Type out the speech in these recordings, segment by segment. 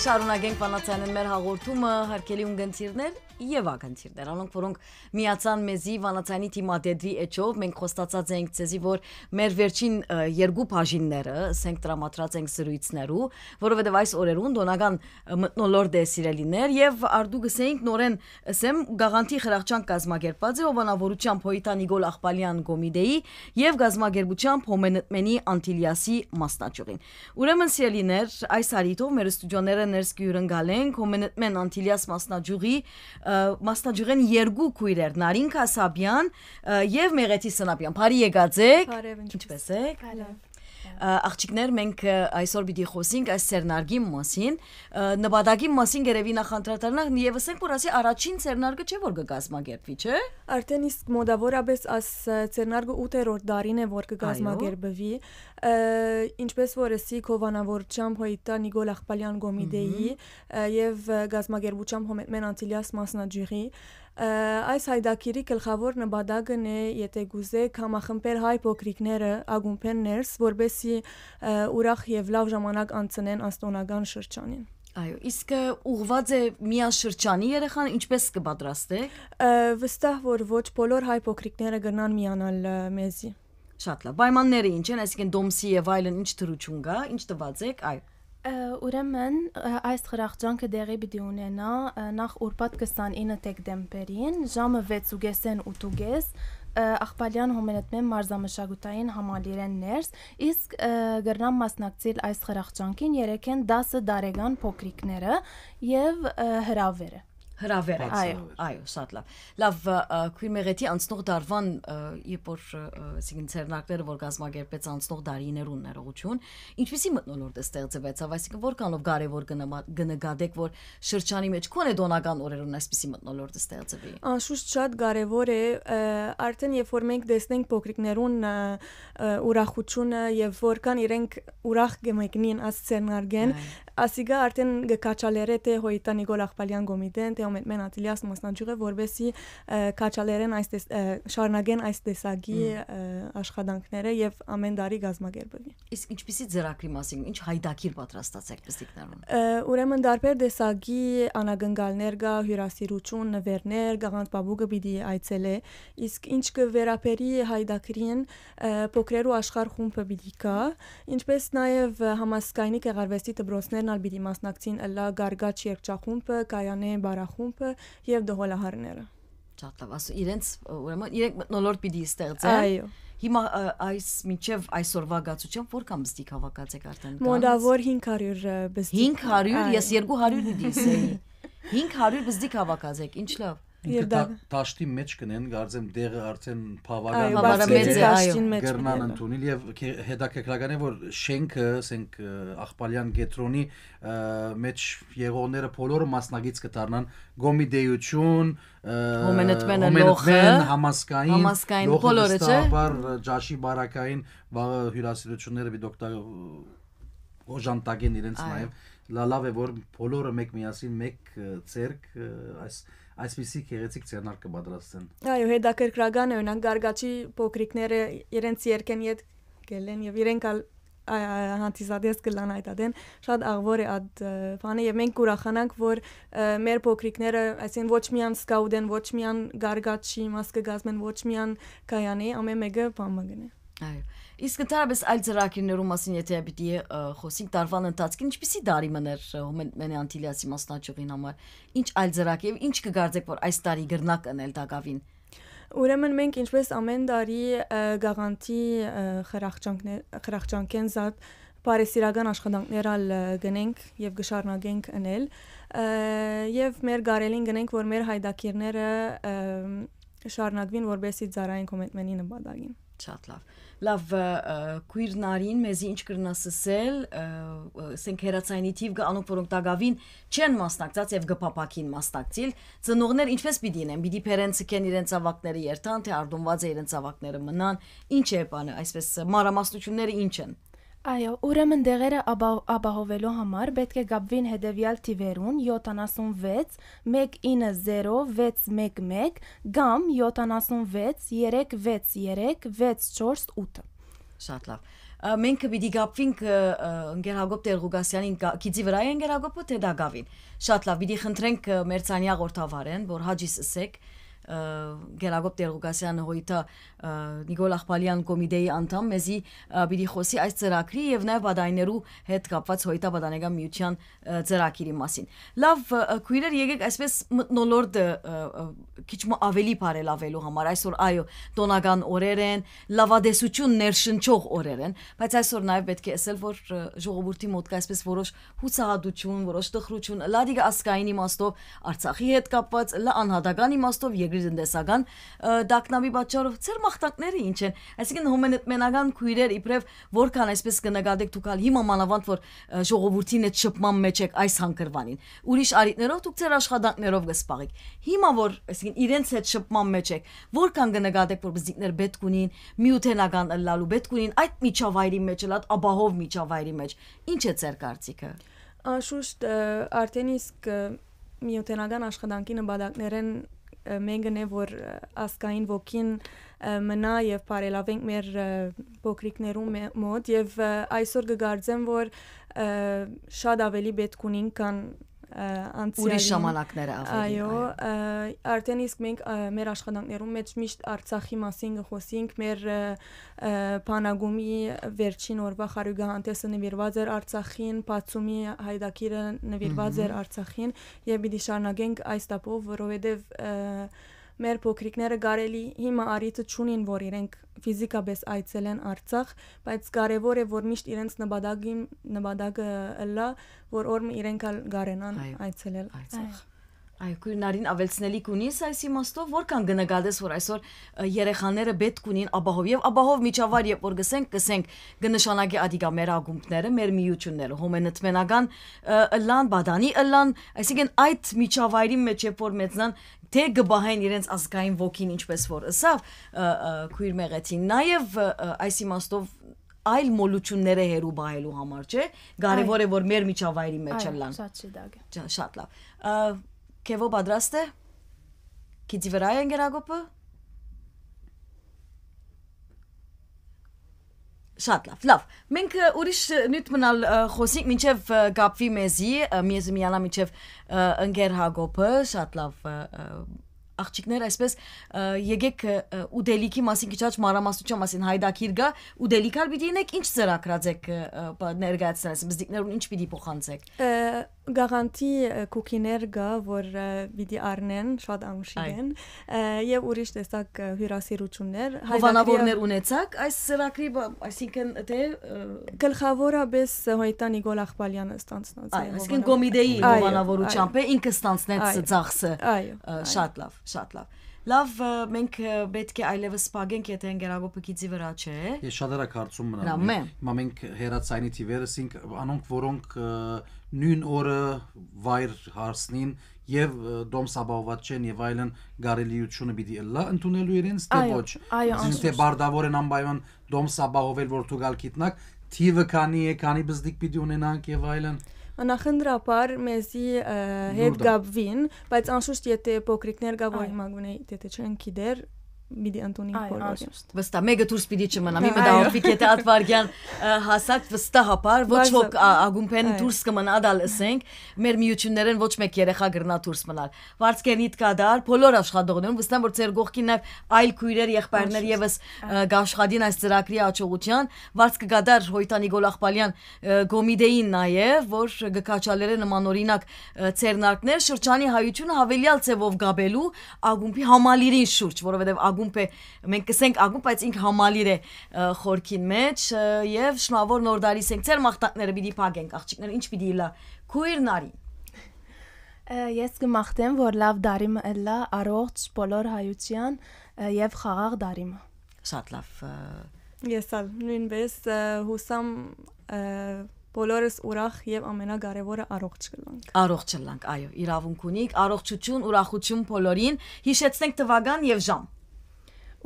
Շարունակենք Վանացյանեն մեր հաղորդումը հարկելի ունգընտիրներ եւ ակնտիրներ, անոնք որոնք միացան մեզի Վանացյանի թիմադեդվի էջով, մենք խոստացած ենք ցեզի, որ մեր վերջին երկու բաժինները սենք տրամադրած ենք զրույցներու, որովհետեւ այս օրերուն դոնական մտնոլորտ է սիրելիներ եւ արդու գսենք նորեն ասեմ գաղանթի խրախճան կազմակերպած է ովանավորությամբ Հոյտան Իգոլ Աղբալյան Գոմիդեի եւ գազմագերբությամբ Հոմենտմենի Անտիլիասի մասնաճյուղին։ Ուրեմն սիրելիներ, այս հարիտով մեր ստուդիոները ներս գյուրընգալենք Հոմենետմեն Անտիլիաս մասնաճյուղի մասնաճյուղեն երկու քույրեր Նարին Քասաբյան եւ Մեղեթի Սնապյան։ Բարի եկածեք։ Ինչպե՞ս եք։ Բարև աղջիկներ մենք այսօր պիտի խոսենք այս ցերնարգի մասին, նպատակի մասին գերեւի նախանտրատարնախ եւս ենք որ ասի առաջին ցերնարգը չէ որ կգազմագերբվի, չէ՞։ Արդեն իսկ մոդավորապես այս ցերնարգը 8-րդ դարին է որ կգազմագերբվի, ինչպես որ ասի Կովանավորչամ հոյտա Նիկոլ Ախպալյան գոմիդեի եւ գազմագերբուչամ հոմետ մեն անտիլիաս մասնաճյուղի Այս հայդակիրի գլխավոր նպատակն է, եթե գուզեք, համախմբել հայ փոքրիկները ագումբեն ներս, որբեսի ուրախ եւ լավ ժամանակ անցնեն աստոնական շրջանին։ Այո, իսկ ուղված է միաշրջանի երեխան ինչպես կպատրաստեք։ Վստահ որ ոչ բոլոր հայ փոքրիկները գնան միանալ մեզի։ Շատ լավ։ Պայմանները ինչ են, այսինքն դոմսի եւ այլն ինչ դրություն կա, ինչ տված եք, այո։ Ուրեմն այս խրախճանքը դեղի պիտի ունենա նախ ուրբաթ 29 դեկտեմբերին ժամը 6:30-ին 8:00 Աղբալյան հոմերատմեն մարզամշակութային համալիրեն ներս, իսկ գրնամ մասնակցել այս խրախճանքին երեքեն 10 դարեգան փոքրիկները եւ հրավերը հրավեր է այո այո շատ լավ լավ քույմեղեթի անցնող դարվան երբ որ այսինքն ցերնակները որ գազմագերպեց անցնող դարիներուն ներողություն ինչպեսի մտնոլորտ է ստեղծված այսինքն որքանով կարևոր կնկատեք որ շրջանի մեջ կոնե դոնական օրերուն այսպեսի մտնոլորտ ստեղծվի անշուշտ շատ կարևոր է արդեն երբ որ մենք տեսնենք փոքրիկներուն ուրախությունը եւ որքան իրենք ուրախ կմեկնին ասցենարգեն ասիգա արդեն գկաչալերե թե հոյտանի գոլախպալյան գոմիդեն թե ոմետ մեն ատիլիաս մասնաճյուղը որբեսի կաչալերեն այս շարնագեն այս տեսակի աշխատանքները եւ ամեն տարի գազմագերբվի իսկ ինչպիսի ծրագրի մասին ինչ հայդակիր պատրաստած եք պստիկներուն ուրեմն դարբեր տեսակի անագնգալներ գա հյուրասիրություն նվերներ գաղանդ բաբուկը պիտի այցելե իսկ ինչ կվերապերի հայդակրին փոքրերու աշխարհ խումբը պիտի կա ինչպես նաեւ համասկայնի կեղարվեստի դպրոցներն դրանալ պիտի մասնակցին Լա Գարգաչ երգչախումբը, Կայանե բարախումբը եւ դհոլահարները։ Շատ լավ, ասո իրենց ուրեմն իրենք մտնոլորտ պիտի ստեղծեն։ Այո։ Հիմա այս միջև այսօրվա գացությամբ որքան բստիկ հավաքած եք արդեն։ Մոնդավոր 500 բստիկ։ 500, ես 200 դիսեի։ 500 բզդիկ հավաքած եք, ինչ լավ։ Ինքը դաշտի մեջ կնեն, գարձեմ դեղը արդեն բավական բավարարմեծի գերնան ընդունել եւ հետաքրքրական է որ շենքը, ասենք Աղբալյան գետրոնի մեջ եղողները բոլորը մասնագից կդառնան գոմի դեյություն, հոմենտմենը լոխը, համասկային, համասկային բոլորը չէ, բար ջաշի բարակային վաղը հյուրասիրությունները մի դոկտոր օժանտագեն իրենց նաեւ լավ է որ բոլորը մեկ միասին մեկ ցերկ այս այսպիսի գեղեցիկ ցանար կպատրաստեն։ Այո, հետաքրքրական է, օրինակ գարգաչի փոքրիկները իրենց երկեն իդ գելեն եւ իրենք հանդիսադես կլան այդ ադեն շատ աղվոր է այդ բանը եւ մենք ուրախանանք որ մեր փոքրիկները այսին ոչ միան սկաուդեն ոչ միան գարգաչի մասկը գազմեն ոչ միան կայանի ամեն մեկը բան մգնե Այո։ Իսկ ընդհանրապես այլ ծրագրերու մասին եթե պիտի խոսենք տարվան ընթացքին ինչպեսի դարի մներ մեն անտիլիացի մասնակցողին համար, ինչ այլ ծրագ եւ ինչ կգարձեք որ այս տարի գրնա կնել դակավին։ Ուրեմն մենք ինչպես ամեն տարի գաղանտի խրախճանքներ խրախճանքեն զատ Փարիսիրական աշխատանքներալ գնենք եւ գշարնագենք անել եւ մեր գարելին գնենք որ մեր հայդակիրները շարունակվին որբեսի ծառային կոմիտմենի նպատակին։ Շատ լավ։ Լավ, քուիրնարին մեզի ինչ կրնասսել, ասենք հերացայինի թիվ գանուք, որոնք տագավին չեն մասնակցած եւ գփապակին մասնակցիլ, ծնողներ ինչպես պիտի ինեն, պիտի փերենցը կեն իրենց ավակները երթան, թե արդյունված է իրենց ավակները մնան, ինչ է բանը, այսպես մարամասնությունները ինչ են։ Այո, ուրեմն դեղերը ապահովելու համար պետք է գաբվին հետևյալ թիվերուն 76 190611 կամ 76 3636 Շատ լավ։ Մենք պիտի գապվինք ընկերագոպ Տերգուգասյանին գիծի վրա է ընկերագոպը թե դա գավին։ Շատ լավ, պիտի խնդրենք մերցանյա ղորթավարեն, որ հաջի սսեք Գերագոպ Տերգուկասյանը հույթը Նիկոլ Աղբալյան կոմիտեի անդամ մեզի պիտի խոսի այս ծրագրի եւ նաեւ բադայներու հետ կապված հույթա բադանեգա միության ծրագիրի մասին։ Լավ, քույրեր եկեք այսպես մտնոլորտ քիչ մո ավելի բարելավելու համար այսօր այո, տոնական օրեր են, լավադեսություն ներշնչող օրեր են, բայց այսօր նաեւ պետք է ասել, որ ժողովրդի մոտ կա այսպես որոշ հուսահատություն, որոշ տխրություն, լադիգ ասկային իմաստով Արցախի հետ կապված, լա անհատական իմաստով երկրի նույն տնտեսական դակնամի պատճառով ծեր մախտակները ինչ են այսինքն հոմենետմենական քույրեր իբրև որքան այսպես կնկատեք դուք ալ հիմա մանավանդ որ ժողովրդին այդ շփման մեջ եք այս հանգրվանին ուրիշ արիտներով դուք ծեր աշխատանքներով կսպաղեք հիմա որ այսինքն իրենց այդ շփման մեջ եք որքան կնկատեք որ բզիկներ պետք ունին միութենական լալու պետք ունին այդ միջավայրի մեջ լատ աբահով միջավայրի մեջ ինչ է ծեր կարծիքը Անշուշտ արդեն իսկ միութենական աշխատանքի նպատակներն մենքն է որ ասկային ոգին մնա եւ բարելավենք մեր փոքրիկներում մոտ եւ այսօր կգարձեմ որ շատ ավելի պետք ունին կան անցյալին ուրիշ ժամանակները ավելի այո արդեն իսկ մենք մեր աշխատանքներում մեջ միշտ Արցախի մասին գխոսինք մեր բանագումի վերջին օրվա խարյուգահանտեսը նվիրված էր Արցախին բացումի հայդակիրը նվիրված էր Արցախին եւ մենք շարունակենք այս տապով որովհետեւ մեր փոքրիկները գարելի հիմա արիթը ճունին, որ իրենք ֆիզիկապես այցելեն Արցախ, բայց կարևոր է որ միշտ իրենց նպատակին նպատակը լա, որ օրը իրենք էլ գարենան այցելել Արցախ։ Այո, քունարին ավելցնելիք ունիս այս իմաստով, որքան գնկադես որ այսօր երեխաները պետք ունին ապահով եւ ապահով միջավայր, երբ որ գսենք, գսենք գնշանակի ադիգա մեր ագումբները, մեր միությունները, հոմենտմենական լան բադանի լան, այսինքն այդ միջավայրի մեջ երբ որ մեծնան թե գբահեն իրենց ազգային ոգին ինչպես որ ասավ քույր Մեղեթին նաև այս իմաստով այլ մոլությունները հերու բայելու համար չէ կարևոր է որ մեր միջավայրի մեջ լան շատ լավ քեվո պատրաստ է քիծի վրա են գերագոպը Շատ լավ, լավ։ Մենք ուրիշ նյութ մնալ խոսենք, մինչև գապվի մեզի, մեզի միանա մինչև ընկեր Հակոբը, շատ լավ աղջիկներ այսպես եկեք ու դելիքի մասին քիչ մարամասության մասին հայդակիր գա ու դելիկար պիտի ինեք ինչ ծրագրացեք ներկայացնես մզդիկներուն ինչ պիտի փոխանցեք գարանտի կուկիներ գա, որ պիտի առնեն, շատ անուշիկ են, եւ ուրիշ տեսակ հյուրասիրություններ։ Հովանավորներ ունեցաք այս ծրագրի, այսինքն թե գլխավորապես Հոյտան Նիկոլ Աղբալյանը ստանցնած է։ Այսինքն կոմիտեի հովանավորությամբ է ինքը ստանցնեց ծախսը։ Այո։ Շատ լավ, շատ լավ։ Լավ, մենք պետք է այլևս սպագենք, եթե ընկերակոպը գիծի վրա չէ։ Ես շատ հարցում մնա։ Հիմա մենք հերացայինի տիվերսինք անոնք, որոնք նույն օրը վայր հարսնին եւ դոմ սաբաված չեն եւ այլն գարելիությունը պիտի լա ընդունելու իրենց թե ոչ ինձ թե բարդավոր են անպայման դոմ սաբահովել որտուգալ գիտնակ թիվը քանի է քանի բզդիկ պիտի ունենանք եւ այլն նախնդրապար մեզի հետ գաբվին բայց անշուշտ եթե փոքրիկներ գավ այ մագունեի դեթե չեն գիդեր պիտի ընդունենք բոլորը։ Վստահ, մեկը դուրս պիտի չմնա։ Մի մտա Պիկետի Աթվարյան հասած վստահաբար ոչ ոք ագումբեն դուրս կմնա դալ ասենք, մեր միություններեն ոչ մեկ երեխա գրնա դուրս մնալ։ Վարսկենիտ կադար բոլոր աշխատողներուն վստահ որ ձեր գողքին նաև այլ քույրեր, եղբայրներ եւս գաշխադին այս ծրագրի աճողության, վարս կգադար Հոյտանի Գոլախպալյան գոմիդեին նաև, որ գկաչալերը նմանօրինակ ծերնարկներ շրջանի հայությունը հավելյալ ցևով գաբելու ագումբի համալիրին շուրջ, որովհետեւ ագ ագումբ է, մենք կսենք ագումբ, բայց ինք համալիր է խորքին մեջ եւ շնորհավոր նոր դարիս ենք ծեր մախտակները պիտի փակենք, աղջիկները ինչ պիտի լա քույր նարի։ Ես կմախտեմ, որ լավ դարիմ լա առողջ բոլոր հայության եւ խաղաղ դարիմ։ Շատ լավ։ Ես ալ նույնպես հուսամ բոլորս ուրախ եւ ամենակարևորը առողջ կլանք։ Առողջ լանք, այո, իրավունք ունիք, առողջություն, ուրախություն բոլորին։ Հիշեցնենք տվական եւ ժամ 2023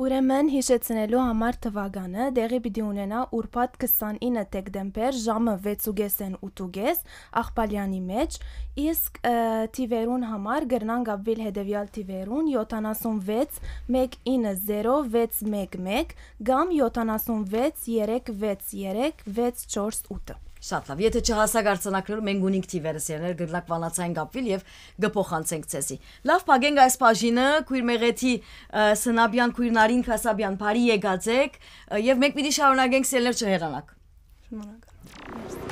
Ուրեմն հիշեցնելու համար թվականը դեղի պիտի ունենա ուրբաթ 29 դեկտեմբեր ժամը 6:30-ին 8:00 աղբալյանի մեջ, իսկ թիվերուն համար գրնանք ապվել հետևյալ թիվերուն 76 190611 կամ 76 363 648-ը։ Շատ լավ։ Եթե չհասակ արցանակները մենք ունենք թիվերս երներ գրլակ վանացային գապվիլ եւ գփոխանցենք ցեսի։ Լավ, փագենք այս բաժինը քույր Մեղեթի Սնաբյան քույրնարին Քասաբյան բարի եկածեք եւ մենք պիտի շարունակենք սելներ չհերանանք։ Շնորհակալ։